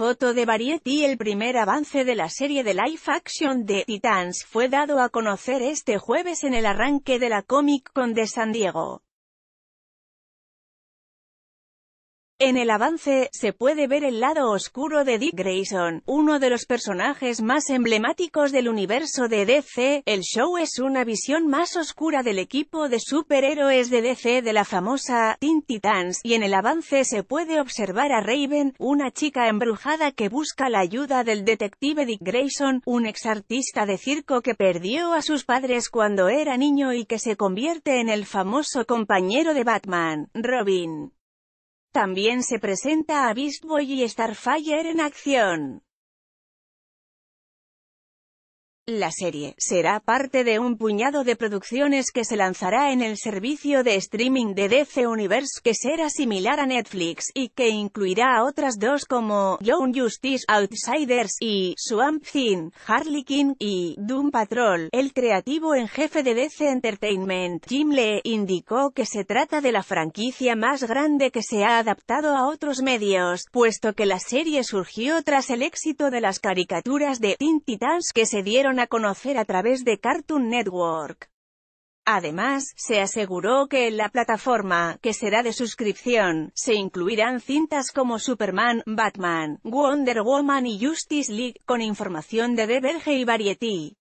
foto de Variety el primer avance de la serie de live action de Titans fue dado a conocer este jueves en el arranque de la Comic Con de San Diego. En el avance, se puede ver el lado oscuro de Dick Grayson, uno de los personajes más emblemáticos del universo de DC. El show es una visión más oscura del equipo de superhéroes de DC de la famosa Teen Titans, y en el avance se puede observar a Raven, una chica embrujada que busca la ayuda del detective Dick Grayson, un exartista de circo que perdió a sus padres cuando era niño y que se convierte en el famoso compañero de Batman, Robin. También se presenta a Beast Boy y Starfire en acción. La serie será parte de un puñado de producciones que se lanzará en el servicio de streaming de DC Universe que será similar a Netflix y que incluirá a otras dos como Young Justice Outsiders y Swamp Thing, Harley Quinn y Doom Patrol. El creativo en jefe de DC Entertainment, Jim Lee, indicó que se trata de la franquicia más grande que se ha adaptado a otros medios, puesto que la serie surgió tras el éxito de las caricaturas de Teen Titans que se dieron a conocer a través de Cartoon Network. Además, se aseguró que en la plataforma, que será de suscripción, se incluirán cintas como Superman, Batman, Wonder Woman y Justice League, con información de The Verge y Variety.